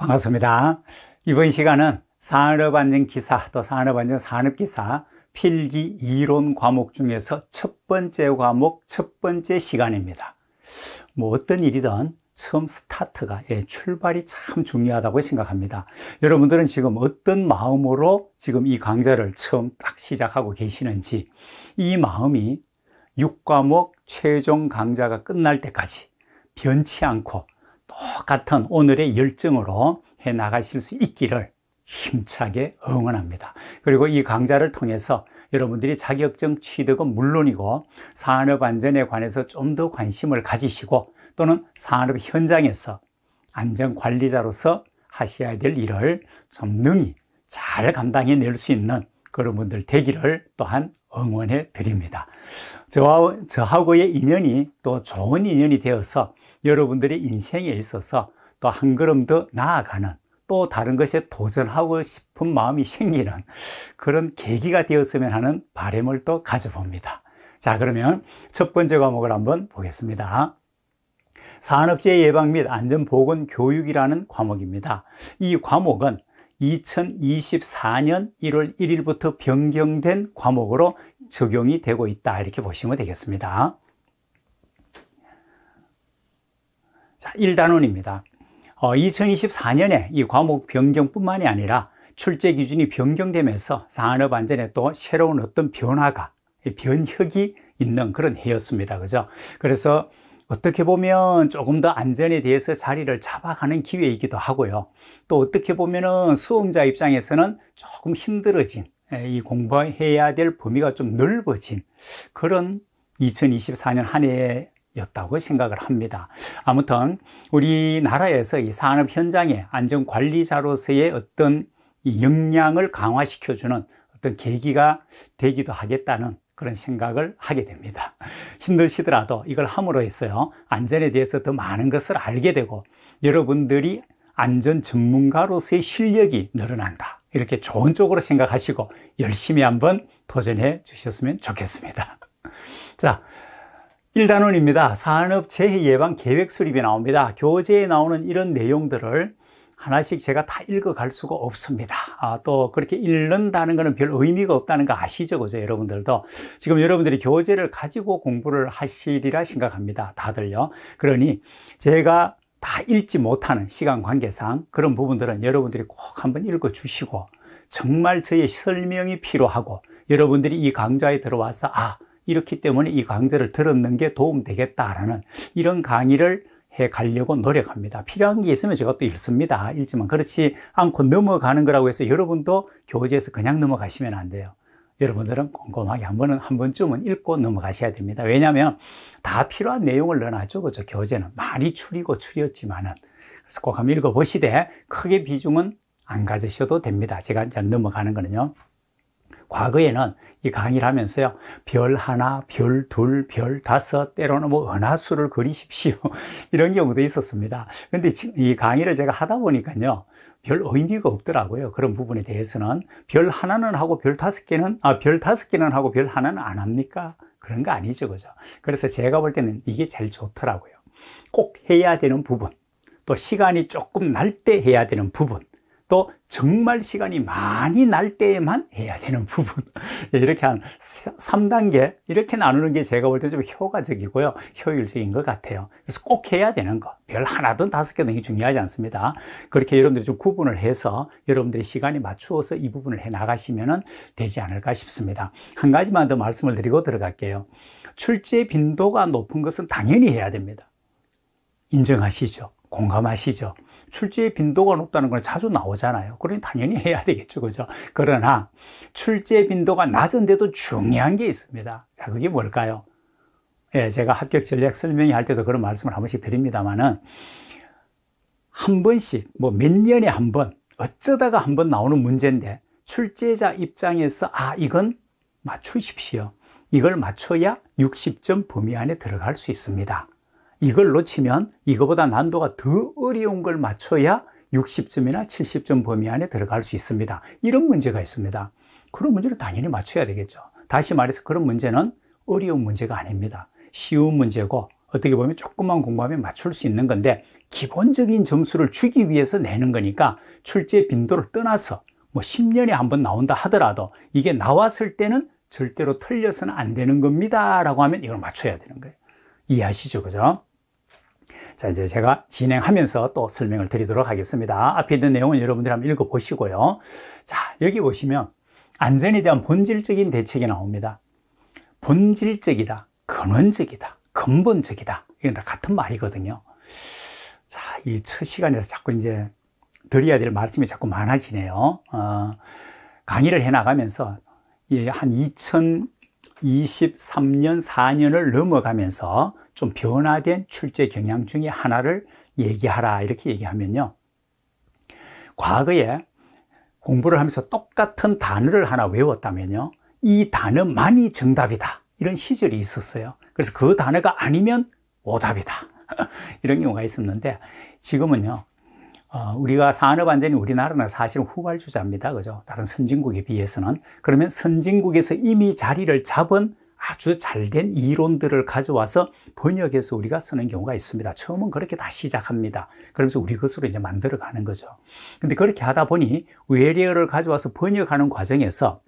반갑습니다. 이번 시간은 산업안전기사 또 산업안전산업기사 필기 이론 과목 중에서 첫 번째 과목 첫 번째 시간입니다. 뭐 어떤 일이든 처음 스타트가 예, 출발이 참 중요하다고 생각합니다. 여러분들은 지금 어떤 마음으로 지금 이 강좌를 처음 딱 시작하고 계시는지 이 마음이 6과목 최종 강좌가 끝날 때까지 변치 않고 똑같은 오늘의 열정으로 해 나가실 수 있기를 힘차게 응원합니다. 그리고 이 강좌를 통해서 여러분들이 자격증 취득은 물론이고 산업 안전에 관해서 좀 더 관심을 가지시고 또는 산업 현장에서 안전 관리자로서 하셔야 될 일을 좀 능히 잘 감당해 낼 수 있는 그런 분들 되기를 또한 응원해 드립니다. 저와, 저하고의 인연이 또 좋은 인연이 되어서 여러분들의 인생에 있어서 또 한 걸음 더 나아가는 또 다른 것에 도전하고 싶은 마음이 생기는 그런 계기가 되었으면 하는 바램을 또 가져봅니다. 자, 그러면 첫 번째 과목을 한번 보겠습니다. 산업재해 예방 및 안전보건 교육이라는 과목입니다. 이 과목은 2024년 1월 1일부터 변경된 과목으로 적용이 되고 있다. 이렇게 보시면 되겠습니다. 자, 1단원입니다. 어, 2024년에 이 과목 변경뿐만이 아니라 출제 기준이 변경되면서 산업 안전에 또 새로운 어떤 변화가 변혁이 있는 그런 해였습니다. 그죠? 그래서 어떻게 보면 조금 더 안전에 대해서 자리를 잡아가는 기회이기도 하고요. 또 어떻게 보면은 수험자 입장에서는 조금 힘들어진 예, 이 공부해야 될 범위가 좀 넓어진 그런 2024년 한 해의 였다고 생각을 합니다. 아무튼 우리나라에서 이 산업 현장의 안전 관리자로서의 어떤 역량을 강화시켜주는 어떤 계기가 되기도 하겠다는 그런 생각을 하게 됩니다. 힘들시더라도 이걸 함으로 했어요 안전에 대해서 더 많은 것을 알게 되고 여러분들이 안전 전문가로서의 실력이 늘어난다. 이렇게 좋은 쪽으로 생각하시고 열심히 한번 도전해 주셨으면 좋겠습니다. 자, 1단원입니다. 산업재해 예방 계획 수립이 나옵니다. 교재에 나오는 이런 내용들을 하나씩 제가 다 읽어갈 수가 없습니다. 아, 또 그렇게 읽는다는 것은 별 의미가 없다는 거 아시죠? 그죠? 여러분들도. 지금 여러분들이 교재를 가지고 공부를 하시리라 생각합니다. 다들요. 그러니 제가 다 읽지 못하는 시간 관계상 그런 부분들은 여러분들이 꼭 한번 읽어주시고 정말 저의 설명이 필요하고 여러분들이 이 강좌에 들어와서 아, 이렇기 때문에 이 강좌를 들었는 게 도움되겠다라는 이런 강의를 해 가려고 노력합니다. 필요한 게 있으면 제가 또 읽습니다. 읽지만 그렇지 않고 넘어가는 거라고 해서 여러분도 교재에서 그냥 넘어가시면 안 돼요. 여러분들은 꼼꼼하게 한 번은 한 번쯤은 읽고 넘어가셔야 됩니다. 왜냐하면 다 필요한 내용을 넣어놨죠. 그죠? 교재는 많이 추리고 추렸지만은 그래서 꼭 한번 읽어보시되 크게 비중은 안 가지셔도 됩니다. 제가 이제 넘어가는 거는요. 과거에는 이 강의를 하면서요. 별 하나, 별 둘, 별 다섯, 때로는 뭐 은하수를 그리십시오. 이런 경우도 있었습니다. 근데 이 강의를 제가 하다 보니까요. 별 의미가 없더라고요. 그런 부분에 대해서는. 별 하나는 하고 별 다섯 개는, 아, 별 다섯 개는 하고 별 하나는 안 합니까? 그런 거 아니죠. 그죠? 그래서 제가 볼 때는 이게 제일 좋더라고요. 꼭 해야 되는 부분. 또 시간이 조금 날 때 해야 되는 부분. 또 정말 시간이 많이 날 때에만 해야 되는 부분 예, 이렇게 한 3단계 이렇게 나누는 게 제가 볼 때 좀 효과적이고요 효율적인 것 같아요 그래서 꼭 해야 되는 거 별 하나든 다섯 개든 중요하지 않습니다 그렇게 여러분들이 좀 구분을 해서 여러분들이 시간이 맞추어서 이 부분을 해 나가시면 되지 않을까 싶습니다 한 가지만 더 말씀을 드리고 들어갈게요 출제 빈도가 높은 것은 당연히 해야 됩니다 인정하시죠 공감하시죠 출제의 빈도가 높다는 건 자주 나오잖아요. 그러니 당연히 해야 되겠죠. 그죠? 그러나 출제 빈도가 낮은데도 중요한 게 있습니다. 자, 그게 뭘까요? 예, 제가 합격 전략 설명회 할 때도 그런 말씀을 한 번씩 드립니다만은 한 번씩, 뭐 몇 년에 한 번, 어쩌다가 한 번 나오는 문제인데 출제자 입장에서 아, 이건 맞추십시오. 이걸 맞춰야 60점 범위 안에 들어갈 수 있습니다. 이걸 놓치면 이거보다 난도가 더 어려운 걸 맞춰야 60점이나 70점 범위 안에 들어갈 수 있습니다. 이런 문제가 있습니다. 그런 문제를 당연히 맞춰야 되겠죠. 다시 말해서 그런 문제는 어려운 문제가 아닙니다. 쉬운 문제고 어떻게 보면 조금만 공부하면 맞출 수 있는 건데 기본적인 점수를 주기 위해서 내는 거니까 출제 빈도를 떠나서 뭐 10년에 한 번 나온다 하더라도 이게 나왔을 때는 절대로 틀려서는 안 되는 겁니다 라고 하면 이걸 맞춰야 되는 거예요 이해하시죠 그죠? 자, 이제 제가 진행하면서 또 설명을 드리도록 하겠습니다. 앞에 있는 내용은 여러분들이 한번 읽어보시고요. 자, 여기 보시면 안전에 대한 본질적인 대책이 나옵니다. 본질적이다, 근원적이다, 근본적이다. 이건 다 같은 말이거든요. 자, 이 첫 시간이라서 자꾸 이제 드려야 될 말씀이 자꾸 많아지네요. 어, 강의를 해나가면서 예, 한 2023년, 4년을 넘어가면서 좀 변화된 출제 경향 중에 하나를 얘기하라 이렇게 얘기하면요. 과거에 공부를 하면서 똑같은 단어를 하나 외웠다면요. 이 단어만이 정답이다. 이런 시절이 있었어요. 그래서 그 단어가 아니면 오답이다. 이런 경우가 있었는데 지금은요. 어, 우리가 산업 안전이 우리나라는 사실 은 후발주자입니다. 그죠? 다른 선진국에 비해서는. 그러면 선진국에서 이미 자리를 잡은 아주 잘 된 이론들을 가져와서 번역해서 우리가 쓰는 경우가 있습니다. 처음은 그렇게 다 시작합니다. 그러면서 우리 것으로 이제 만들어 가는 거죠. 근데 그렇게 하다 보니 외래어를 가져와서 번역하는 과정에서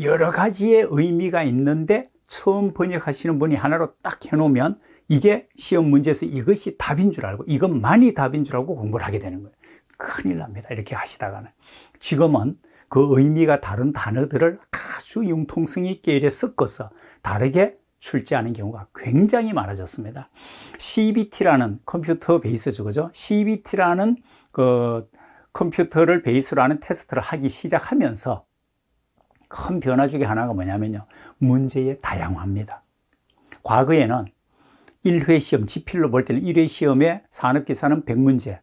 여러 가지의 의미가 있는데 처음 번역하시는 분이 하나로 딱 해놓으면 이게 시험 문제에서 이것이 답인 줄 알고 이것만이 답인 줄 알고 공부를 하게 되는 거예요. 큰일 납니다. 이렇게 하시다가는. 지금은 그 의미가 다른 단어들을 아주 융통성 있게 이렇게 섞어서 다르게 출제하는 경우가 굉장히 많아졌습니다. CBT라는 컴퓨터 베이스죠. 그죠? CBT라는 그 컴퓨터를 베이스로 하는 테스트를 하기 시작하면서 큰 변화 중에 하나가 뭐냐면요. 문제의 다양화입니다. 과거에는 1회 시험, 지필로 볼 때는 1회 시험에 산업기사는 100문제,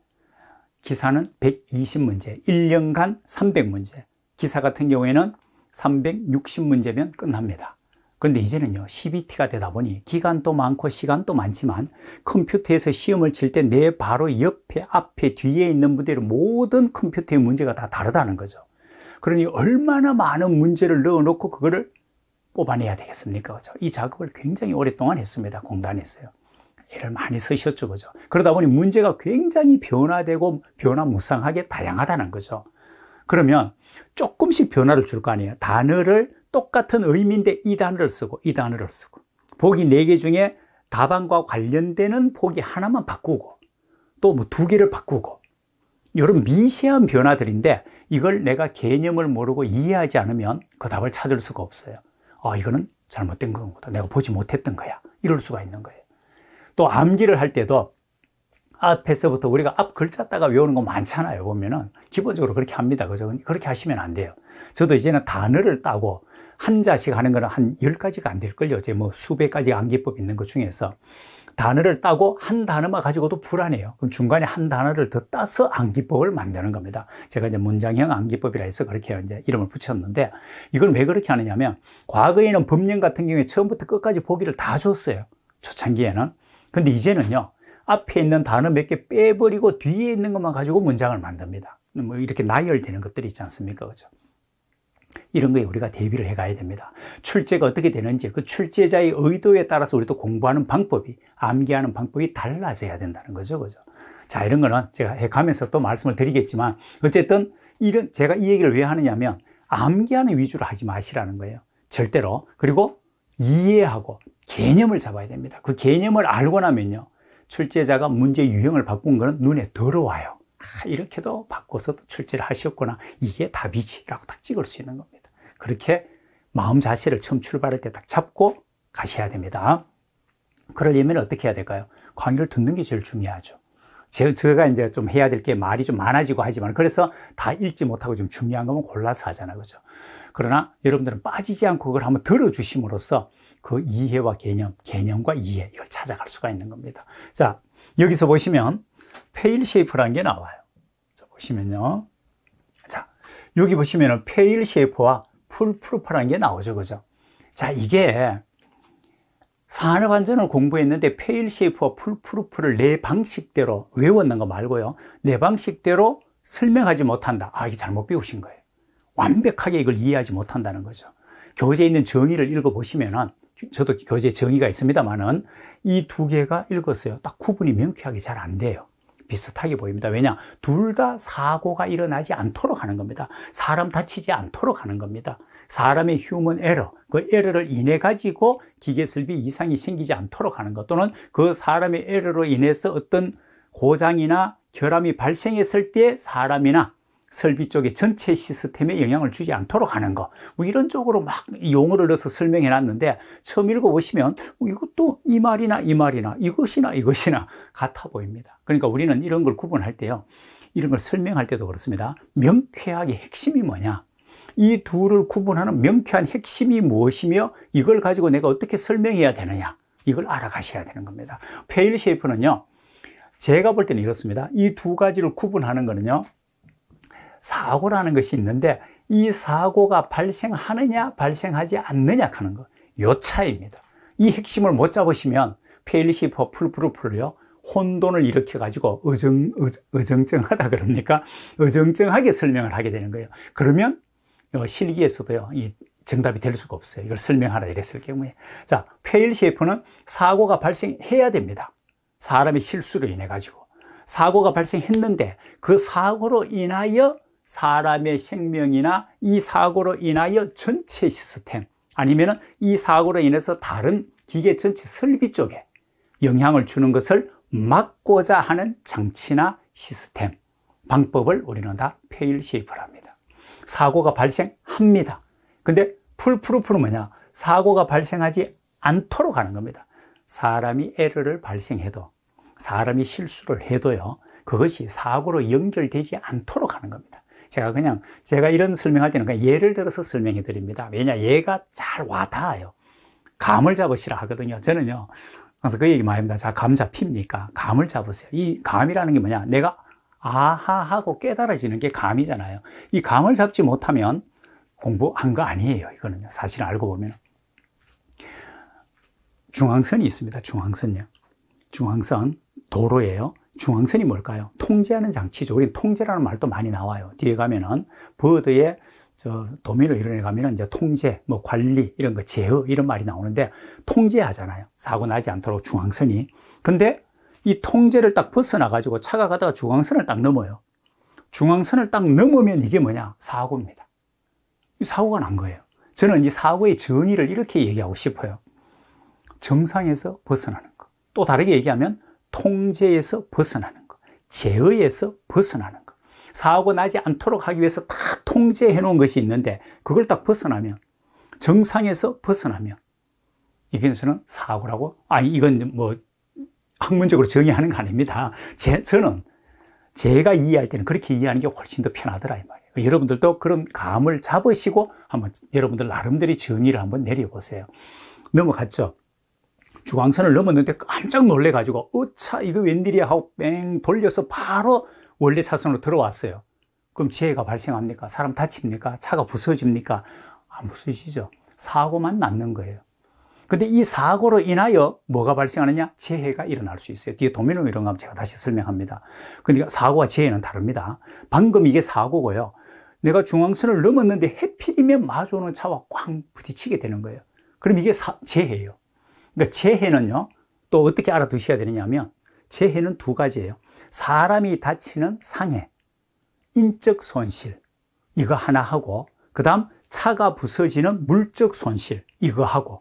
기사는 120문제, 1년간 300문제, 기사 같은 경우에는 360문제면 끝납니다. 근데 이제는요, CBT가 되다 보니 기간도 많고 시간도 많지만 컴퓨터에서 시험을 칠 때 내 바로 옆에, 앞에, 뒤에 있는 무대로 모든 컴퓨터의 문제가 다 다르다는 거죠. 그러니 얼마나 많은 문제를 넣어놓고 그거를 뽑아내야 되겠습니까? 그죠? 이 작업을 굉장히 오랫동안 했습니다. 공단에서요. 애를 많이 쓰셨죠. 그죠? 그러다 보니 문제가 굉장히 변화되고 변화무쌍하게 다양하다는 거죠. 그러면 조금씩 변화를 줄 거 아니에요. 단어를 똑같은 의미인데 이 단어를 쓰고 이 단어를 쓰고 복이 네 개 중에 다방과 관련되는 복이 하나만 바꾸고 또 뭐 두 개를 바꾸고 이런 미세한 변화들인데 이걸 내가 개념을 모르고 이해하지 않으면 그 답을 찾을 수가 없어요 아 이거는 잘못된 거구 내가 보지 못했던 거야 이럴 수가 있는 거예요 또 암기를 할 때도 앞에서부터 우리가 앞 글자 따가 외우는 거 많잖아요 보면은 기본적으로 그렇게 합니다 그죠 그렇게 하시면 안 돼요 저도 이제는 단어를 따고 한 자씩 하는 거는 한 열가지가 안 될걸요. 이제 뭐 수백 가지 암기법 있는 것 중에서. 단어를 따고 한 단어만 가지고도 불안해요. 그럼 중간에 한 단어를 더 따서 암기법을 만드는 겁니다. 제가 이제 문장형 암기법이라 해서 그렇게 이제 이름을 붙였는데 이걸 왜 그렇게 하느냐면 과거에는 법령 같은 경우에 처음부터 끝까지 보기를 다 줬어요. 초창기에는. 근데 이제는요. 앞에 있는 단어 몇 개 빼버리고 뒤에 있는 것만 가지고 문장을 만듭니다. 뭐 이렇게 나열되는 것들이 있지 않습니까? 그죠? 이런 거에 우리가 대비를 해 가야 됩니다. 출제가 어떻게 되는지 그 출제자의 의도에 따라서 우리도 공부하는 방법이 암기하는 방법이 달라져야 된다는 거죠. 그죠? 자, 이런 거는 제가 해 가면서 또 말씀을 드리겠지만 어쨌든 이런 제가 이 얘기를 왜 하느냐면 암기하는 위주로 하지 마시라는 거예요. 절대로. 그리고 이해하고 개념을 잡아야 됩니다. 그 개념을 알고 나면요. 출제자가 문제 유형을 바꾼 거는 눈에 들어와요. 아, 이렇게도 바꿔서 출제를 하셨구나. 이게 답이지라고 딱 찍을 수 있는 겁니다. 그렇게 마음 자세를 처음 출발할 때 딱 잡고 가셔야 됩니다. 그러려면 어떻게 해야 될까요? 강의를 듣는 게 제일 중요하죠. 제, 가 이제 좀 해야 될 게 말이 좀 많아지고 하지만 그래서 다 읽지 못하고 좀 중요한 거면 골라서 하잖아요. 그죠? 그러나 여러분들은 빠지지 않고 그걸 한번 들어주심으로써 그 이해와 개념, 개념과 이해, 이걸 찾아갈 수가 있는 겁니다. 자, 여기서 보시면 페일 쉐이프라는 게 나와요. 자, 보시면요. 자, 여기 보시면은 페일 쉐이프와 풀프로파라는 게 나오죠. 그죠? 자, 이게 산업 안전을 공부했는데 페일 셰이프와 풀프루프를 내 방식대로 외웠는 거 말고요. 내 방식대로 설명하지 못한다. 아, 이게 잘못 배우신 거예요. 완벽하게 이걸 이해하지 못한다는 거죠. 교재에 있는 정의를 읽어보시면은, 저도 교재에 정의가 있습니다만은, 이 두 개가 읽었어요. 딱 구분이 명쾌하게 잘 안 돼요. 비슷하게 보입니다. 왜냐? 둘 다 사고가 일어나지 않도록 하는 겁니다. 사람 다치지 않도록 하는 겁니다. 사람의 휴먼 에러, 그 에러를 인해 가지고 기계 설비 이상이 생기지 않도록 하는 것 또는 그 사람의 에러로 인해서 어떤 고장이나 결함이 발생했을 때 사람이나 설비 쪽에 전체 시스템에 영향을 주지 않도록 하는 거. 뭐 이런 쪽으로 막 용어를 넣어서 설명해 놨는데 처음 읽어보시면 뭐 이것도 이 말이나 이 말이나 이것이나 이것이나 같아 보입니다. 그러니까 우리는 이런 걸 구분할 때요. 이런 걸 설명할 때도 그렇습니다. 명쾌하게 핵심이 뭐냐? 이 둘을 구분하는 명쾌한 핵심이 무엇이며 이걸 가지고 내가 어떻게 설명해야 되느냐? 이걸 알아가셔야 되는 겁니다. 페일 쉐이프는요. 제가 볼 때는 이렇습니다. 이 두 가지를 구분하는 거는요. 사고라는 것이 있는데 이 사고가 발생하느냐 발생하지 않느냐 하는 거. 요 차이입니다. 이 핵심을 못 잡으시면 페일시퍼 풀프풀요 혼돈을 일으켜 가지고 어정, 어정 정하다 그러니까 어정쩡하게 설명을 하게 되는 거예요. 그러면 어, 실기에서도요. 이 정답이 될 수가 없어요. 이걸 설명하라 이랬을 경우에. 자, 페일 셰프는 사고가 발생해야 됩니다. 사람의 실수로 인해 가지고. 사고가 발생했는데 그 사고로 인하여 사람의 생명이나 이 사고로 인하여 전체 시스템 아니면 이 사고로 인해서 다른 기계 전체 설비 쪽에 영향을 주는 것을 막고자 하는 장치나 시스템, 방법을 우리는 다 페일 쉐이프라 니다 사고가 발생합니다. 근데 풀프루프는 뭐냐? 사고가 발생하지 않도록 하는 겁니다. 사람이 에러를 발생해도, 사람이 실수를 해도요, 그것이 사고로 연결되지 않도록 하는 겁니다. 제가 그냥 제가 이런 설명할 때는 그냥 예를 들어서 설명해 드립니다. 왜냐 얘가 잘 와닿아요. 감을 잡으시라 하거든요. 저는요. 그래서 그 얘기 많이 합니다. 자, 감 잡힙니까? 감을 잡으세요. 이 감이라는 게 뭐냐? 내가 아하 하고 깨달아지는 게 감이잖아요. 이 감을 잡지 못하면 공부한 거 아니에요. 이거는요. 사실 알고 보면. 중앙선이 있습니다. 중앙선요. 중앙선. 도로예요. 중앙선이 뭘까요? 통제하는 장치죠. 우리 통제라는 말도 많이 나와요. 뒤에 가면은 버드의 저 도미로 이론에 가면은 이제 통제, 뭐 관리 이런 거 제어 이런 말이 나오는데 통제하잖아요. 사고 나지 않도록 중앙선이. 근데 이 통제를 딱 벗어나 가지고 차가 가다가 중앙선을 딱 넘어요. 중앙선을 딱 넘으면 이게 뭐냐? 사고입니다. 사고가 난 거예요. 저는 이 사고의 전의를 이렇게 얘기하고 싶어요. 정상에서 벗어나는 거. 또 다르게 얘기하면 통제에서 벗어나는 것, 제어에서 벗어나는 것. 사고 나지 않도록 하기 위해서 다 통제해 놓은 것이 있는데 그걸 딱 벗어나면 정상에서 벗어나면 이게 저는 사고라고 아니 이건 뭐 학문적으로 정의하는 거 아닙니다. 제, 저는 제가 이해할 때는 그렇게 이해하는 게 훨씬 더 편하더라 이 말이에요. 그 여러분들도 그런 감을 잡으시고 한번 여러분들 나름대로 정의를 한번 내려보세요. 넘어갔죠. 중앙선을 넘었는데 깜짝 놀래가지고 어차 이거 웬일이야 하고 뺑 돌려서 바로 원래 차선으로 들어왔어요 그럼 재해가 발생합니까? 사람 다칩니까? 차가 부서집니까? 안 아, 부서지죠 사고만 남는 거예요 근데 이 사고로 인하여 뭐가 발생하느냐? 재해가 일어날 수 있어요. 뒤에 도미노 이런 거 제가 다시 설명합니다. 그러니까 사고와 재해는 다릅니다. 방금 이게 사고고요. 내가 중앙선을 넘었는데 해필이면 마주오는 차와 꽝 부딪히게 되는 거예요. 그럼 이게 사, 재해예요. 그러니까 재해는요. 또 어떻게 알아두셔야 되느냐면 재해는 두 가지예요. 사람이 다치는 상해, 인적 손실 이거 하나 하고 그다음 차가 부서지는 물적 손실 이거 하고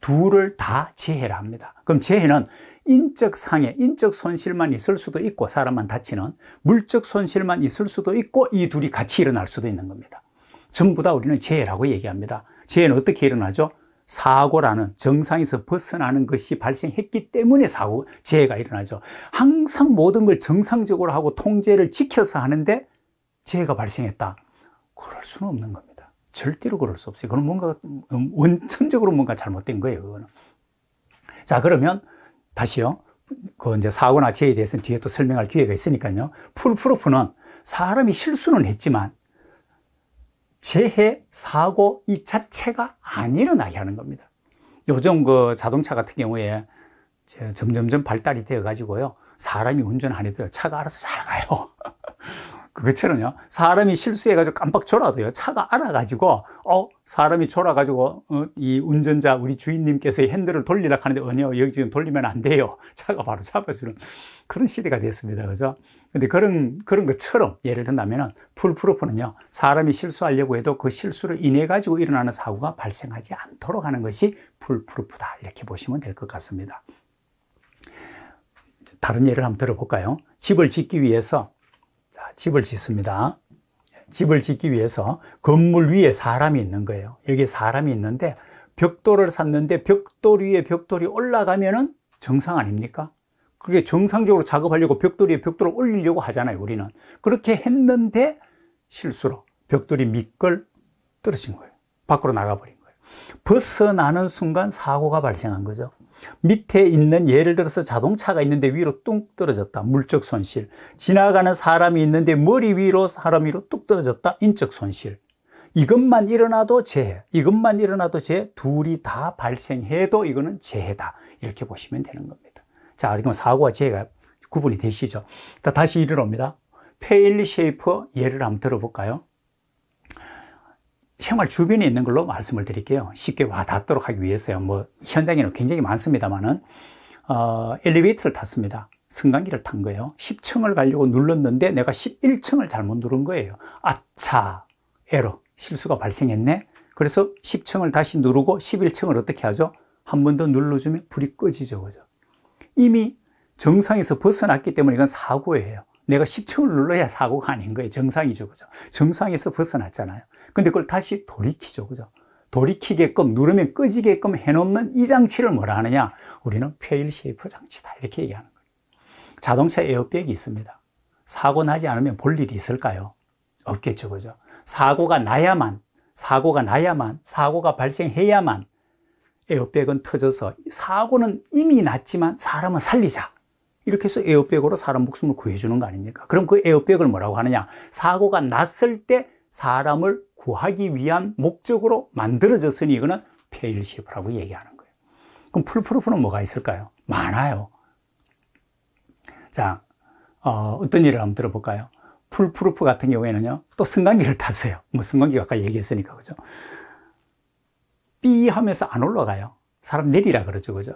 둘을 다 재해라 합니다. 그럼 재해는 인적 상해, 인적 손실만 있을 수도 있고 사람만 다치는 물적 손실만 있을 수도 있고 이 둘이 같이 일어날 수도 있는 겁니다. 전부 다 우리는 재해라고 얘기합니다. 재해는 어떻게 일어나죠? 사고라는 정상에서 벗어나는 것이 발생했기 때문에 사고, 재해가 일어나죠. 항상 모든 걸 정상적으로 하고 통제를 지켜서 하는데 재해가 발생했다. 그럴 수는 없는 겁니다. 절대로 그럴 수 없어요. 그건 뭔가, 원천적으로 뭔가 잘못된 거예요, 그거는. 자, 그러면 다시요. 그 이제 사고나 재해에 대해서는 뒤에 또 설명할 기회가 있으니까요. 풀프로프는 사람이 실수는 했지만 재해, 사고 이 자체가 안 일어나게 하는 겁니다. 요즘 그 자동차 같은 경우에 점점점 발달이 되어 가지고요. 사람이 운전 안해도 차가 알아서 잘 가요. 그것처럼요. 사람이 실수해가지고 깜빡 졸아도요. 차가 알아가지고, 어, 사람이 졸아가지고, 어, 이 운전자, 우리 주인님께서 핸들을 돌리라 하는데, 어, 니요 여기 지금 돌리면 안 돼요. 차가 바로 잡아주는 그런 시대가 됐습니다. 그죠? 근데 그런, 그런 것처럼 예를 든다면은, 풀프로프는요, 사람이 실수하려고 해도 그 실수를 인해가지고 일어나는 사고가 발생하지 않도록 하는 것이 풀프로프다. 이렇게 보시면 될 것 같습니다. 다른 예를 한번 들어볼까요? 집을 짓기 위해서 자, 집을 짓습니다. 집을 짓기 위해서 건물 위에 사람이 있는 거예요. 여기 사람이 있는데 벽돌을 샀는데 벽돌 위에 벽돌이 올라가면은 정상 아닙니까? 그게 정상적으로 작업하려고 벽돌 위에 벽돌을 올리려고 하잖아요, 우리는. 그렇게 했는데 실수로 벽돌이 밑걸 떨어진 거예요. 밖으로 나가버린 거예요. 벗어나는 순간 사고가 발생한 거죠. 밑에 있는 예를 들어서 자동차가 있는데 위로 뚝 떨어졌다 물적 손실 지나가는 사람이 있는데 머리 위로 사람 위로 뚝 떨어졌다 인적 손실 이것만 일어나도 재해 이것만 일어나도 재해 둘이 다 발생해도 이거는 재해다 이렇게 보시면 되는 겁니다 자 지금 사고와 재해가 구분이 되시죠 다시 이리로 옵니다 페일 리쉐이퍼 예를 한번 들어볼까요 생활 주변에 있는 걸로 말씀을 드릴게요. 쉽게 와 닿도록 하기 위해서요. 뭐, 현장에는 굉장히 많습니다만은, 어, 엘리베이터를 탔습니다. 승강기를 탄 거예요. 10층을 가려고 눌렀는데 내가 11층을 잘못 누른 거예요. 아차, 에러, 실수가 발생했네. 그래서 10층을 다시 누르고 11층을 어떻게 하죠? 한 번 더 눌러주면 불이 꺼지죠. 그죠? 이미 정상에서 벗어났기 때문에 이건 사고예요. 내가 10층을 눌러야 사고가 아닌 거예요. 정상이죠. 그죠? 정상에서 벗어났잖아요. 근데 그걸 다시 돌이키죠. 그죠? 돌이키게끔 누르면 끄지게끔 해놓는 이 장치를 뭐라 하느냐? 우리는 페일 쉐이프 장치다. 이렇게 얘기하는 거예요. 자동차 에어백이 있습니다. 사고 나지 않으면 볼 일이 있을까요? 없겠죠. 그죠? 사고가 나야만, 사고가 나야만, 사고가 발생해야만 에어백은 터져서 사고는 이미 났지만 사람은 살리자. 이렇게 해서 에어백으로 사람 목숨을 구해주는 거 아닙니까? 그럼 그 에어백을 뭐라고 하느냐? 사고가 났을 때 사람을 구하기 위한 목적으로 만들어졌으니 이거는 페일시프라고 얘기하는 거예요. 그럼 풀프루프는 뭐가 있을까요? 많아요. 자, 어, 떤 예를 한번 들어볼까요? 풀프루프 같은 경우에는요, 또 승강기를 탔어요. 뭐 승강기 아까 얘기했으니까, 그죠? 삐 하면서 안 올라가요. 사람 내리라 그러죠, 그죠?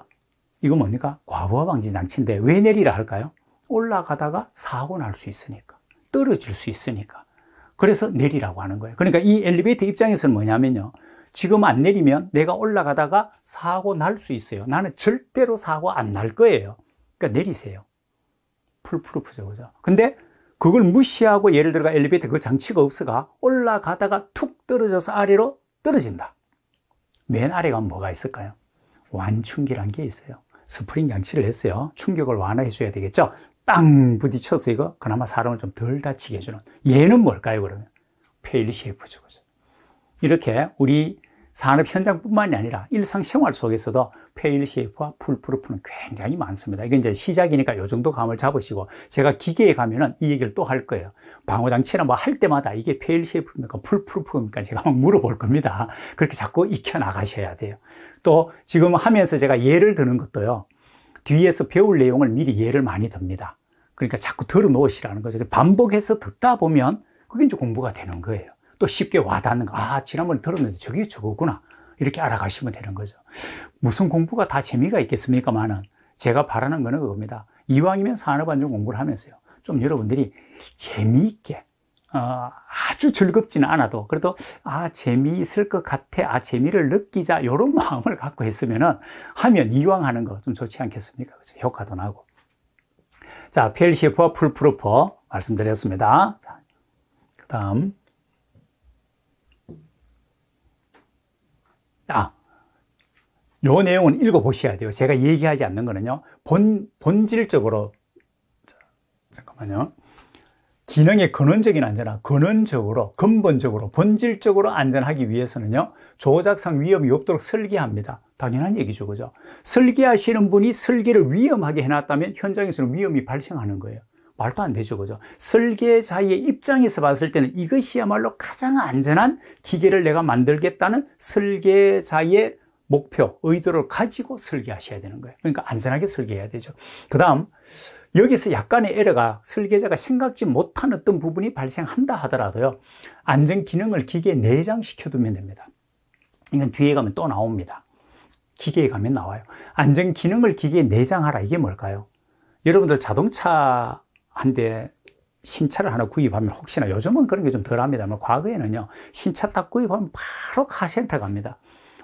이거 뭡니까? 과부하 방지 장치인데 왜 내리라 할까요? 올라가다가 사고 날 수 있으니까. 떨어질 수 있으니까. 그래서 내리라고 하는 거예요. 그러니까 이 엘리베이터 입장에서는 뭐냐면요. 지금 안 내리면 내가 올라가다가 사고 날 수 있어요. 나는 절대로 사고 안 날 거예요. 그러니까 내리세요. 풀프루프죠. 그죠? 근데 그걸 무시하고 예를 들어 엘리베이터 그 장치가 없어가 올라가다가 툭 떨어져서 아래로 떨어진다. 맨 아래가 뭐가 있을까요? 완충기란 게 있어요. 스프링 장치를 했어요. 충격을 완화해 줘야 되겠죠. 땅 부딪혀서 이거 그나마 사람을 좀 덜 다치게 해주는 얘는 뭘까요 그러면 페일리 셰프죠 그죠 이렇게 우리 산업 현장뿐만이 아니라 일상생활 속에서도 페일 셰프와 풀프루프는 굉장히 많습니다 이건 이제 시작이니까 요 정도 감을 잡으시고 제가 기계에 가면은 이 얘기를 또 할 거예요 방어장치나 뭐 할 때마다 이게 페일 셰프입니까 풀프루프입니까 제가 막 물어볼 겁니다 그렇게 자꾸 익혀 나가셔야 돼요 또 지금 하면서 제가 예를 드는 것도요 뒤에서 배울 내용을 미리 예를 많이 듭니다. 그러니까 자꾸 들어 놓으시라는 거죠. 반복해서 듣다 보면 그게 이제 공부가 되는 거예요. 또 쉽게 와닿는 거. 아, 지난번에 들었는데 저게 저거구나. 이렇게 알아가시면 되는 거죠. 무슨 공부가 다 재미가 있겠습니까만은 제가 바라는 거는 그겁니다. 이왕이면 산업안전 공부를 하면서요. 좀 여러분들이 재미있게 어, 아주 즐겁지는 않아도 그래도 아 재미있을 것 같아 아 재미를 느끼자 이런 마음을 갖고 했으면은 하면 이왕 하는 거 좀 좋지 않겠습니까 그죠 효과도 나고 자 PLCF와 풀프루퍼 말씀드렸습니다 자 그다음 아, 요 내용은 읽어보셔야 돼요. 제가 얘기하지 않는 거는요. 본, 본질적으로, 자, 잠깐만요. 기능의 근원적인 안전화, 근원적으로, 근본적으로, 본질적으로 안전하기 위해서는요, 조작상 위험이 없도록 설계합니다. 당연한 얘기죠, 그죠? 설계하시는 분이 설계를 위험하게 해놨다면 현장에서는 위험이 발생하는 거예요. 말도 안 되죠, 그죠? 설계자의 입장에서 봤을 때는 이것이야말로 가장 안전한 기계를 내가 만들겠다는 설계자의 목표, 의도를 가지고 설계하셔야 되는 거예요. 그러니까 안전하게 설계해야 되죠. 그 다음, 여기서 약간의 에러가 설계자가 생각지 못한 어떤 부분이 발생한다 하더라도요 안전 기능을 기계에 내장시켜 두면 됩니다 이건 뒤에 가면 또 나옵니다 기계에 가면 나와요 안전 기능을 기계에 내장하라 이게 뭘까요 여러분들 자동차 한 대 신차를 하나 구입하면 혹시나 요즘은 그런 게 좀 덜합니다만 과거에는요 신차 딱 구입하면 바로 카센터 갑니다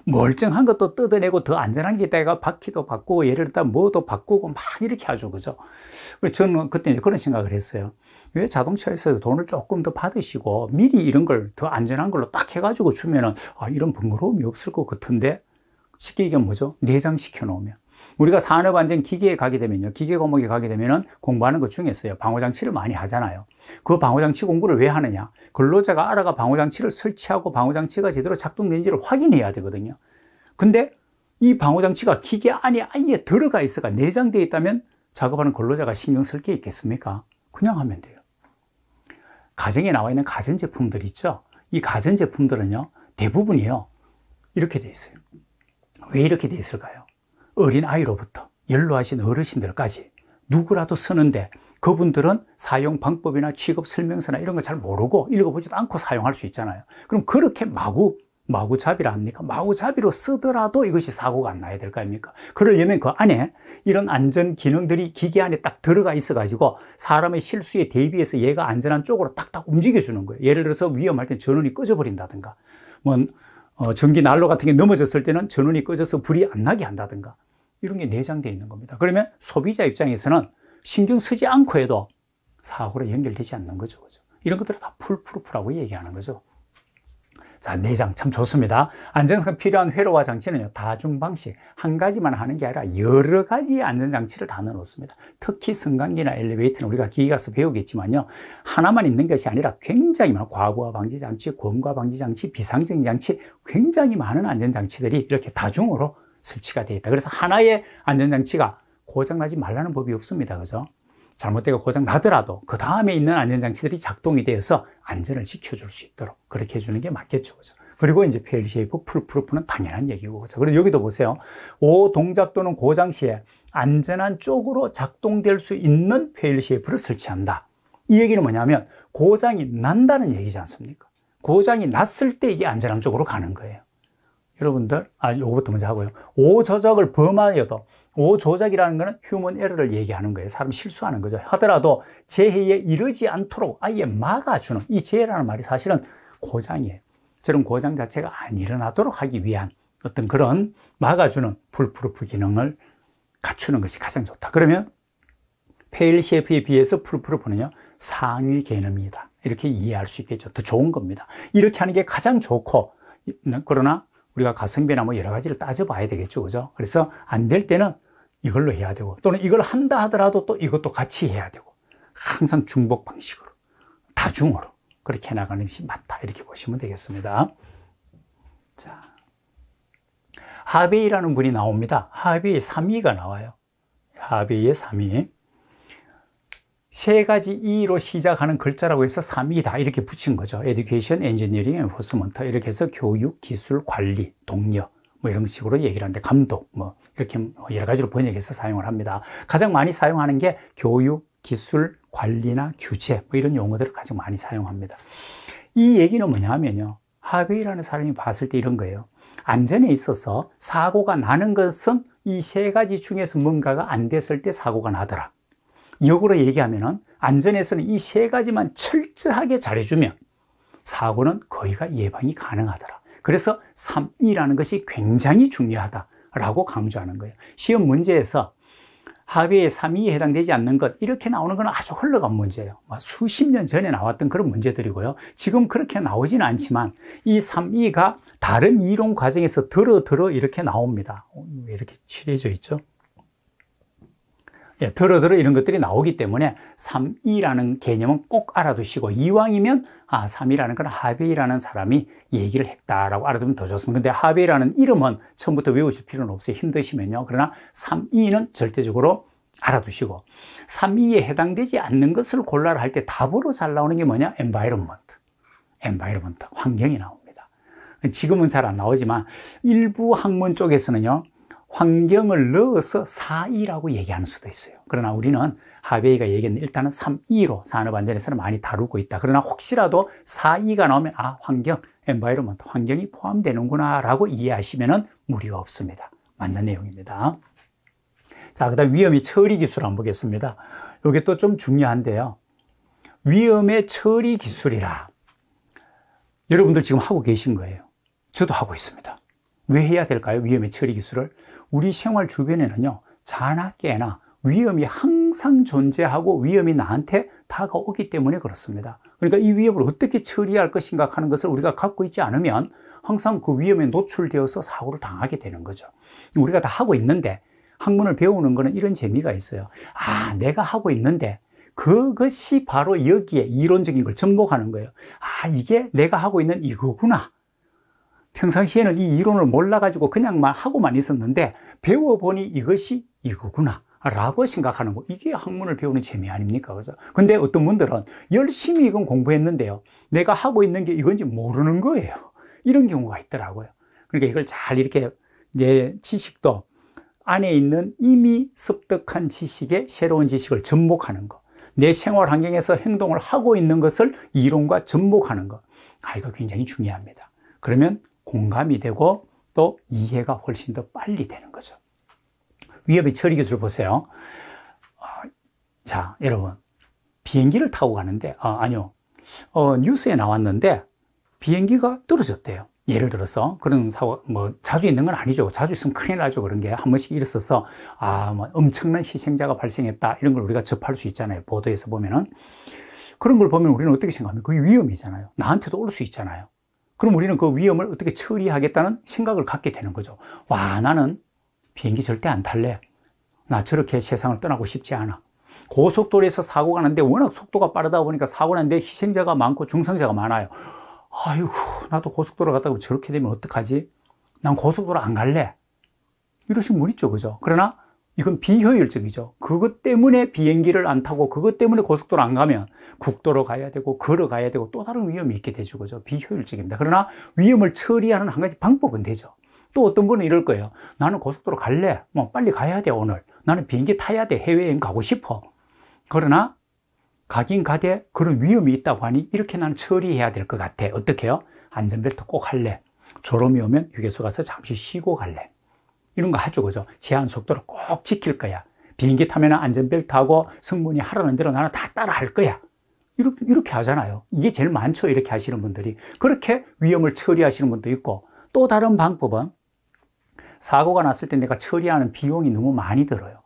멀쩡한 것도 뜯어내고 더 안전한 게 있다가 바퀴도 바꾸고 예를 들다 뭐도 바꾸고 막 이렇게 하죠. 그죠? 저는 그때 이제 그런 생각을 했어요. 왜 자동차에서 돈을 조금 더 받으시고 미리 이런 걸 더 안전한 걸로 딱 해가지고 주면은 아, 이런 번거로움이 없을 것 같은데 쉽게 얘기하면 뭐죠? 내장시켜 놓으면. 우리가 산업 안전 기계에 가게 되면요. 기계 과목에 가게 되면은 공부하는 것 중에 있어요. 방호장치를 많이 하잖아요. 그 방호장치 공부를 왜 하느냐? 근로자가 알아가 방호장치를 설치하고 방호장치가 제대로 작동된지를 확인해야 되거든요. 근데 이 방호장치가 기계 안에 아예 들어가 있어가 내장되어 있다면 작업하는 근로자가 신경 쓸 게 있겠습니까? 그냥 하면 돼요. 가정에 나와 있는 가전제품들 있죠? 이 가전제품들은요, 대부분이요, 이렇게 돼 있어요. 왜 이렇게 돼 있을까요? 어린아이로부터 연로하신 어르신들까지 누구라도 쓰는데 그분들은 사용 방법이나 취급 설명서나 이런 걸 잘 모르고 읽어보지도 않고 사용할 수 있잖아요 그럼 그렇게 마구 마구잡이라 합니까? 마구잡이로 쓰더라도 이것이 사고가 안 나야 될 거 아닙니까? 그러려면 그 안에 이런 안전 기능들이 기계 안에 딱 들어가 있어 가지고 사람의 실수에 대비해서 얘가 안전한 쪽으로 딱딱 움직여 주는 거예요 예를 들어서 위험할 땐 전원이 꺼져 버린다든가 뭐 어, 전기 난로 같은 게 넘어졌을 때는 전원이 꺼져서 불이 안 나게 한다든가 이런 게 내장되어 있는 겁니다. 그러면 소비자 입장에서는 신경 쓰지 않고 해도 사고로 연결되지 않는 거죠. 그죠? 이런 것들을 다 풀프루프라고 얘기하는 거죠. 자, 내장 참 좋습니다. 안전성 필요한 회로와 장치는 다중 방식. 한 가지만 하는 게 아니라 여러 가지 안전장치를 다 넣어놓습니다. 특히 승강기나 엘리베이터는 우리가 기계가서 배우겠지만요, 하나만 있는 것이 아니라 굉장히 많은 과부하 방지 장치, 권과 방지 장치, 비상증 장치, 굉장히 많은 안전장치들이 이렇게 다중으로 설치가 되어 있다. 그래서 하나의 안전장치가 고장나지 말라는 법이 없습니다. 그죠? 잘못되고 고장나더라도 그 다음에 있는 안전장치들이 작동이 되어서 안전을 지켜줄 수 있도록 그렇게 해주는 게 맞겠죠. 그죠? 그리고 이제 페일 쉐이프, 풀프루프는 당연한 얘기고. 그죠? 그리고 여기도 보세요. 오 동작 또는 고장 시에 안전한 쪽으로 작동될 수 있는 페일 쉐이프를 설치한다. 이 얘기는 뭐냐면 고장이 난다는 얘기지 않습니까? 고장이 났을 때 이게 안전한 쪽으로 가는 거예요. 여러분들 아 요거부터 먼저 하고요 오조작을 범하여도 오조작이라는 것은 휴먼 에러를 얘기하는 거예요 사람 실수하는 거죠 하더라도 재해에 이르지 않도록 아예 막아주는 이 재해라는 말이 사실은 고장이에요 저런 고장 자체가 안 일어나도록 하기 위한 어떤 그런 막아주는 풀프루프 기능을 갖추는 것이 가장 좋다 그러면 페일 CF에 비해서 풀프루프는요 상위 개념입니다 이렇게 이해할 수 있겠죠 더 좋은 겁니다 이렇게 하는 게 가장 좋고 그러나 우리가 가성비나 뭐 여러 가지를 따져봐야 되겠죠. 그죠? 그래서 안 될 때는 이걸로 해야 되고 또는 이걸 한다 하더라도 또 이것도 같이 해야 되고 항상 중복 방식으로 다중으로 그렇게 해나가는 것이 맞다. 이렇게 보시면 되겠습니다. 자. 하베이라는 분이 나옵니다. 하베이 3위가 나와요. 하베이의 3위. 세 가지 E로 시작하는 글자라고 해서 3E다 이렇게 붙인 거죠. Education, Engineering, Enforcement 이렇게 해서 교육, 기술, 관리, 동력 뭐 이런 식으로 얘기를 하는데 감독 뭐 이렇게 여러 가지로 번역해서 사용을 합니다. 가장 많이 사용하는 게 교육, 기술, 관리나 규제 뭐 이런 용어들을 가장 많이 사용합니다. 이 얘기는 뭐냐면요. 하 하베이라는 사람이 봤을 때 이런 거예요. 안전에 있어서 사고가 나는 것은 이 세 가지 중에서 뭔가가 안 됐을 때 사고가 나더라. 역으로 얘기하면 안전에서는 이 세 가지만 철저하게 잘해주면 사고는 거의가 예방이 가능하더라. 그래서 3 2라는 것이 굉장히 중요하다라고 강조하는 거예요. 시험 문제에서 합의의 3 2에 해당되지 않는 것 이렇게 나오는 건 아주 흘러간 문제예요 뭐 수십 년 전에 나왔던 그런 문제들이고요 지금 그렇게 나오지는 않지만 이3 2가 다른 이론 과정에서 들어 들어 이렇게 나옵니다 어, 이렇게 칠해져 있죠 예, 들어들어 이런 것들이 나오기 때문에 3이라는 개념은 꼭 알아두시고 이왕이면 아 3이라는 건 하베이라는 사람이 얘기를 했다라고 알아두면 더 좋습니다. 근데 하베이라는 이름은 처음부터 외우실 필요는 없어요. 힘드시면요. 그러나 3이는 절대적으로 알아두시고 3이에 해당되지 않는 것을 골라라 할 때 답으로 잘 나오는 게 뭐냐? e 바이러 r o n m e n t e n v 환경이 나옵니다. 지금은 잘 안 나오지만 일부 학문 쪽에서는요. 환경을 넣어서 4E라고 얘기하는 수도 있어요. 그러나 우리는 하베이가 얘기한 일단은 3 2로 산업안전에서는 많이 다루고 있다. 그러나 혹시라도 4 2가 나오면 아 환경, 엔바이로먼트, 환경이 포함되는구나 라고 이해하시면 무리가 없습니다. 맞는 내용입니다. 자, 그 다음 위험의 처리 기술 한번 보겠습니다. 이게 또 좀 중요한데요. 위험의 처리 기술이라 여러분들 지금 하고 계신 거예요. 저도 하고 있습니다. 왜 해야 될까요? 위험의 처리 기술을. 우리 생활 주변에는요, 자나 깨나 위험이 항상 존재하고 위험이 나한테 다가오기 때문에 그렇습니다. 그러니까 이위험을 어떻게 처리할 것인가 하는 것을 우리가 갖고 있지 않으면 항상 그 위험에 노출되어서 사고를 당하게 되는 거죠. 우리가 다 하고 있는데 학문을 배우는 거는 이런 재미가 있어요. 아, 내가 하고 있는데 그것이 바로 여기에 이론적인 걸 접목하는 거예요. 아, 이게 내가 하고 있는 이거구나. 평상시에는 이 이론을 몰라가지고 그냥 막 하고만 있었는데 배워보니 이것이 이거구나. 라고 생각하는 거. 이게 학문을 배우는 재미 아닙니까? 그죠? 근데 어떤 분들은 열심히 이건 공부했는데요. 내가 하고 있는 게 이건지 모르는 거예요. 이런 경우가 있더라고요. 그러니까 이걸 잘 이렇게 내 지식도 안에 있는 이미 습득한 지식에 새로운 지식을 접목하는 거. 내 생활 환경에서 행동을 하고 있는 것을 이론과 접목하는 거. 아, 이거 굉장히 중요합니다. 그러면 공감이 되고 또 이해가 훨씬 더 빨리 되는 거죠. 위협의 처리 기술 보세요. 어, 자, 여러분. 비행기를 타고 가는데, 어, 아니요. 어, 뉴스에 나왔는데 비행기가 떨어졌대요. 예를 들어서 그런 사고 뭐 자주 있는 건 아니죠 자주 있으면 큰일 나죠 그런 게 한 번씩 일었어서 아뭐 엄청난 희생자가 발생했다 이런 걸 우리가 접할 수 있잖아요 보도에서 보면은 그런 걸 보면 우리는 어떻게 생각합니까 그게 위험이잖아요 나한테도 올 수 있잖아요 그럼 우리는 그 위험을 어떻게 처리하겠다는 생각을 갖게 되는 거죠. 와, 나는 비행기 절대 안 탈래. 나 저렇게 세상을 떠나고 싶지 않아. 고속도로에서 사고가 나는데 워낙 속도가 빠르다 보니까 사고 나는데 희생자가 많고 중상자가 많아요. 아이고, 나도 고속도로 갔다가 저렇게 되면 어떡하지? 난 고속도로 안 갈래. 이러신 분 있죠, 그죠? 그러나 이건 비효율적이죠. 그것 때문에 비행기를 안 타고 그것 때문에 고속도로 안 가면 국도로 가야 되고 걸어가야 되고 또 다른 위험이 있게 되죠. 그죠? 비효율적입니다. 그러나 위험을 처리하는 한 가지 방법은 되죠. 또 어떤 분은 이럴 거예요. 나는 고속도로 갈래. 뭐 빨리 가야 돼 오늘. 나는 비행기 타야 돼. 해외여행 가고 싶어. 그러나 가긴 가되 그런 위험이 있다고 하니 이렇게 나는 처리해야 될 것 같아. 어떻게 해요? 안전벨트 꼭 할래. 졸음이 오면 휴게소 가서 잠시 쉬고 갈래. 이런 거 하죠 그죠 제한 속도를 꼭 지킬 거야 비행기 타면 안전벨트하고 승무원이 하라는 대로 나는 다 따라 할 거야 이렇게, 이렇게 하잖아요 이게 제일 많죠 이렇게 하시는 분들이 그렇게 위험을 처리하시는 분도 있고 또 다른 방법은 사고가 났을 때 내가 처리하는 비용이 너무 많이 들어요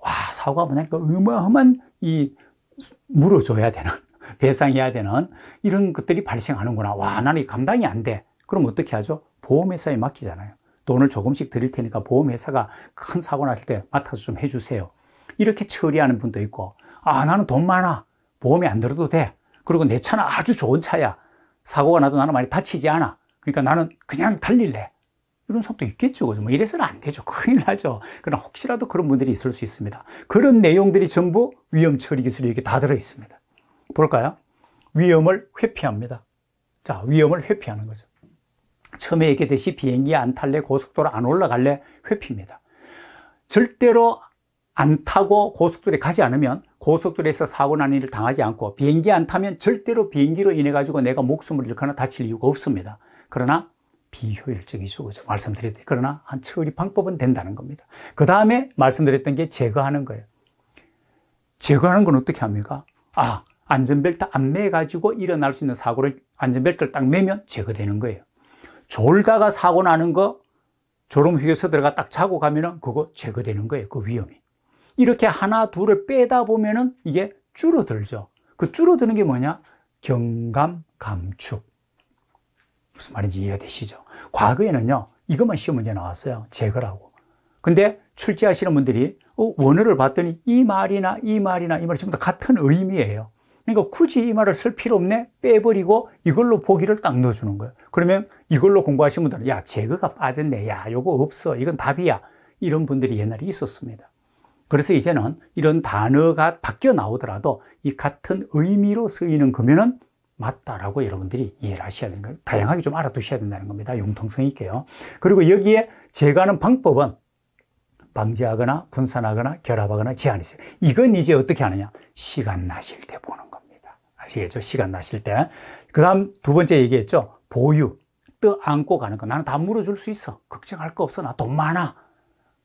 와 사고가 뭐 나니까 어마어마한 이 물어줘야 되는 배상해야 되는 이런 것들이 발생하는구나 와 나는 감당이 안돼 그럼 어떻게 하죠? 보험회사에 맡기잖아요 돈을 조금씩 드릴 테니까 보험회사가 큰 사고 났을 때 맡아서 좀 해주세요. 이렇게 처리하는 분도 있고, 아, 나는 돈 많아. 보험이안 들어도 돼. 그리고 내 차는 아주 좋은 차야. 사고가 나도 나는 많이 다치지 않아. 그러니까 나는 그냥 달릴래. 이런 사람도 있겠죠. 그죠? 뭐 이래서는 안 되죠. 큰일 나죠. 그러나 혹시라도 그런 분들이 있을 수 있습니다. 그런 내용들이 전부 위험 처리 기술이 여기 다 들어 있습니다. 볼까요? 위험을 회피합니다. 자, 위험을 회피하는 거죠. 처음에 얘기했듯이 비행기 안 탈래 고속도로 안 올라갈래 회피입니다 절대로 안 타고 고속도로에 가지 않으면 고속도로에서 사고 나는 일을 당하지 않고 비행기 안 타면 절대로 비행기로 인해 가지고 내가 목숨을 잃거나 다칠 이유가 없습니다 그러나 비효율적이죠 말씀드렸듯이 그러나 한 처리 방법은 된다는 겁니다 그 다음에 말씀드렸던 게 제거하는 거예요 제거하는 건 어떻게 합니까? 아 안전벨트 안 매가지고 일어날 수 있는 사고를 안전벨트를 딱 매면 제거되는 거예요 졸다가 사고 나는 거 졸음휴게소 들어가 딱 자고 가면은 그거 제거되는 거예요. 그 위험이. 이렇게 하나, 둘을 빼다 보면은 이게 줄어들죠. 그 줄어드는 게 뭐냐? 경감, 감축. 무슨 말인지 이해가 되시죠? 과거에는요, 이것만 시험 문제 나왔어요. 제거라고. 근데 출제하시는 분들이 어, 원어를 봤더니 이 말이나 이 말이나 이 말이 전부 다 같은 의미예요. 그러니까 굳이 이 말을 쓸 필요 없네 빼버리고 이걸로 보기를 딱 넣어주는 거예요 그러면 이걸로 공부하신 분들은 야 제거가 빠졌네 야 요거 없어 이건 답이야 이런 분들이 옛날에 있었습니다 그래서 이제는 이런 단어가 바뀌어 나오더라도 이 같은 의미로 쓰이는 거면은 맞다라고 여러분들이 이해를 하셔야 되는 거예요 다양하게 좀 알아두셔야 된다는 겁니다 융통성 있게요 그리고 여기에 제거하는 방법은 방지하거나 분산하거나 결합하거나 제한이 있어요 이건 이제 어떻게 하느냐 시간 나실 때 보는 아시겠죠? 시간 나실 때. 그 다음 두 번째 얘기했죠? 보유. 떠 안고 가는 거. 나는 다 물어줄 수 있어. 걱정할 거 없어. 나 돈 많아.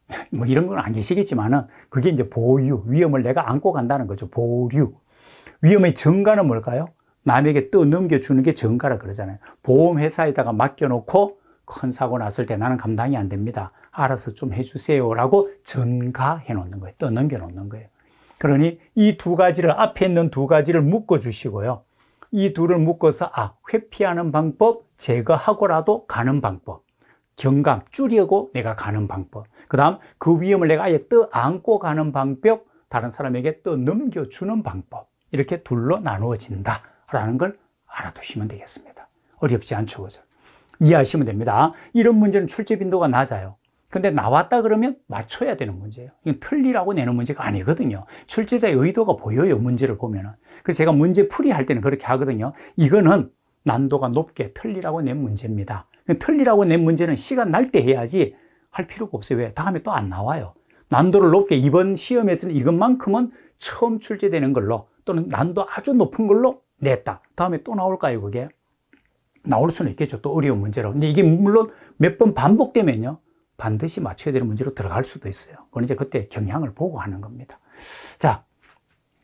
뭐 이런 건 안 계시겠지만은 그게 이제 보유. 위험을 내가 안고 간다는 거죠. 보유. 위험의 증가는 뭘까요? 남에게 떠 넘겨주는 게증가라 그러잖아요. 보험회사에다가 맡겨놓고 큰 사고 났을 때 나는 감당이 안 됩니다. 알아서 좀 해주세요. 라고 증가해 놓는 거예요. 떠넘겨 놓는 거예요. 그러니 이 두 가지를 앞에 있는 두 가지를 묶어 주시고요. 이 둘을 묶어서 아 회피하는 방법, 제거하고라도 가는 방법, 경감 줄이고 내가 가는 방법. 그다음 그 위험을 내가 아예 떠안고 가는 방법, 다른 사람에게 또 넘겨주는 방법. 이렇게 둘로 나누어진다라는 걸 알아두시면 되겠습니다. 어렵지 않죠, 그죠? 이해하시면 됩니다. 이런 문제는 출제 빈도가 낮아요. 근데 나왔다 그러면 맞춰야 되는 문제예요. 이건 틀리라고 내는 문제가 아니거든요. 출제자의 의도가 보여요, 문제를 보면은. 그래서 제가 문제 풀이할 때는 그렇게 하거든요. 이거는 난도가 높게 틀리라고 낸 문제입니다. 틀리라고 낸 문제는 시간 날 때 해야지 할 필요가 없어요. 왜? 다음에 또 안 나와요. 난도를 높게 이번 시험에서는 이것만큼은 처음 출제되는 걸로 또는 난도 아주 높은 걸로 냈다. 다음에 또 나올까요, 그게? 나올 수는 있겠죠. 또 어려운 문제로. 근데 이게 물론 몇 번 반복되면요. 반드시 맞춰야 되는 문제로 들어갈 수도 있어요. 그건 이제 그때 경향을 보고 하는 겁니다. 자,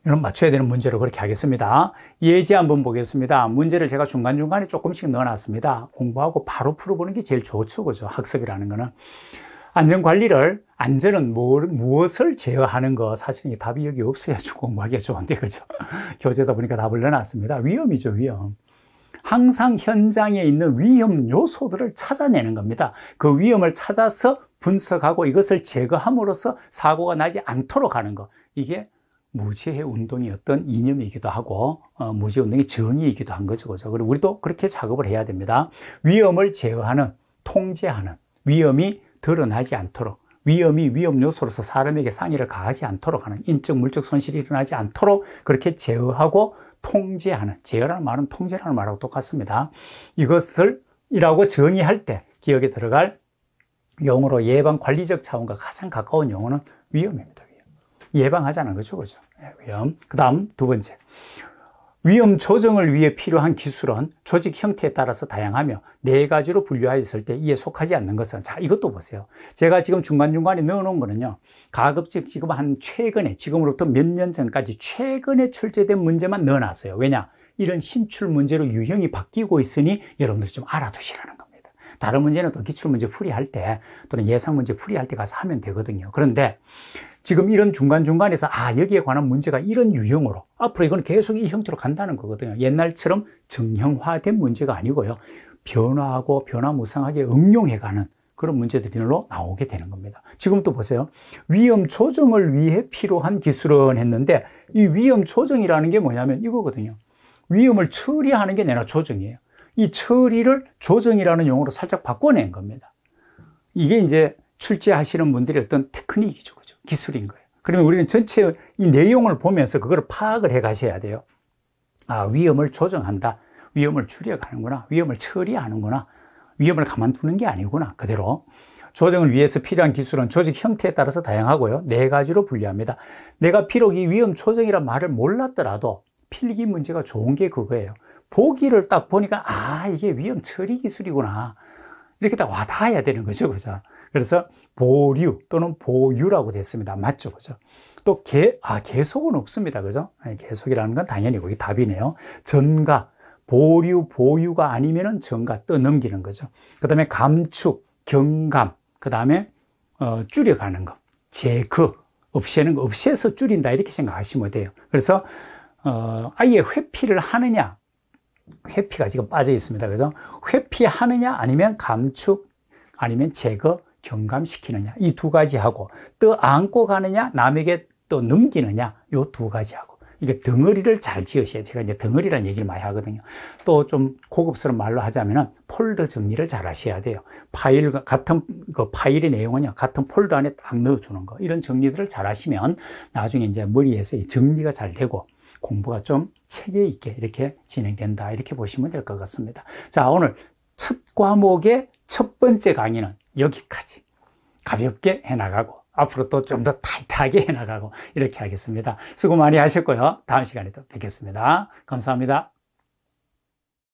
이런 맞춰야 되는 문제로 그렇게 하겠습니다. 예제 한번 보겠습니다. 문제를 제가 중간중간에 조금씩 넣어놨습니다. 공부하고 바로 풀어보는 게 제일 좋죠. 그죠? 학습이라는 거는. 안전관리를, 안전은 뭘, 무엇을 제어하는 거. 사실 이 답이 여기 없어야 공부하기가 좋은데, 그죠? 교재다 보니까 답을 넣어놨습니다. 위험이죠, 위험. 항상 현장에 있는 위험 요소들을 찾아내는 겁니다. 그 위험을 찾아서 분석하고 이것을 제거함으로써 사고가 나지 않도록 하는 것. 이게 무죄 운동이 어떤 이념이기도 하고 어, 무죄 운동의 정의이기도 한 거죠. 그죠? 그리고 우리도 그렇게 작업을 해야 됩니다. 위험을 제어하는, 통제하는, 위험이 드러나지 않도록 위험이 위험 요소로서 사람에게 상해를 가하지 않도록 하는 인적 물적 손실이 일어나지 않도록 그렇게 제어하고 통제하는, 제어라는 말은 통제라는 말하고 똑같습니다. 이것을 이라고 정의할 때 기억에 들어갈 용어로 예방 관리적 차원과 가장 가까운 용어는 위험입니다. 위험. 예방하자는 거죠. 그죠? 예, 위험. 그 다음 두 번째. 위험 조정을 위해 필요한 기술은 조직 형태에 따라서 다양하며 네 가지로 분류하였을 때 이에 속하지 않는 것은 자 이것도 보세요 제가 지금 중간중간에 넣어놓은 거는요 가급적 지금 한 최근에 지금으로부터 몇 년 전까지 최근에 출제된 문제만 넣어놨어요 왜냐 이런 신출 문제로 유형이 바뀌고 있으니 여러분들 좀 알아두시라는 다른 문제는 또 기출문제 풀이할 때 또는 예상문제 풀이할 때 가서 하면 되거든요. 그런데 지금 이런 중간중간에서 아 여기에 관한 문제가 이런 유형으로 앞으로 이건 계속 이 형태로 간다는 거거든요. 옛날처럼 정형화된 문제가 아니고요. 변화하고 변화무상하게 응용해가는 그런 문제들로 나오게 되는 겁니다. 지금 또 보세요. 위험 조정을 위해 필요한 기술은 했는데 이 위험 조정이라는 게 뭐냐면 이거거든요. 위험을 처리하는 게 내나 조정이에요. 이 처리를 조정이라는 용어로 살짝 바꿔낸 겁니다. 이게 이제 출제하시는 분들의 어떤 테크닉이죠. 그죠? 기술인 거예요. 그러면 우리는 전체 이 내용을 보면서 그걸 파악을 해 가셔야 돼요. 아, 위험을 조정한다. 위험을 줄여가는구나. 위험을 처리하는구나. 위험을 가만두는 게 아니구나. 그대로. 조정을 위해서 필요한 기술은 조직 형태에 따라서 다양하고요. 네 가지로 분류합니다. 내가 비록 이 위험 조정이란 말을 몰랐더라도 필기 문제가 좋은 게 그거예요. 보기를 딱 보니까 아 이게 위험 처리 기술이구나 이렇게 딱 와닿아야 되는 거죠 그죠 그래서 보류 또는 보유라고 됐습니다 맞죠 그죠 또 개, 아, 계속은 없습니다 그죠 계속이라는 건 당연히 거기 답이네요 전가 보류 보유가 아니면은 전가 떠 넘기는 거죠 그 다음에 감축 경감 그 다음에 어, 줄여가는 거 제거 없애는 거 없애서 줄인다 이렇게 생각하시면 돼요 그래서 어, 아예 회피를 하느냐 회피가 지금 빠져 있습니다. 그래서 회피하느냐 아니면 감축 아니면 제거 경감시키느냐 이 두 가지 하고 또 안고 가느냐 남에게 또 넘기느냐 이 두 가지 하고 이게 덩어리를 잘 지으셔야 제가 이제 덩어리라는 얘기를 많이 하거든요. 또 좀 고급스러운 말로 하자면 폴더 정리를 잘 하셔야 돼요. 파일 같은 그 파일의 내용은요 같은 폴더 안에 딱 넣어주는 거 이런 정리들을 잘 하시면 나중에 이제 머리에서 정리가 잘 되고 공부가 좀 체계 있게 이렇게 진행된다. 이렇게 보시면 될 것 같습니다. 자, 오늘 첫 과목의 첫 번째 강의는 여기까지 가볍게 해나가고 앞으로 또 좀 더 타이트하게 해나가고 이렇게 하겠습니다. 수고 많이 하셨고요. 다음 시간에 또 뵙겠습니다. 감사합니다.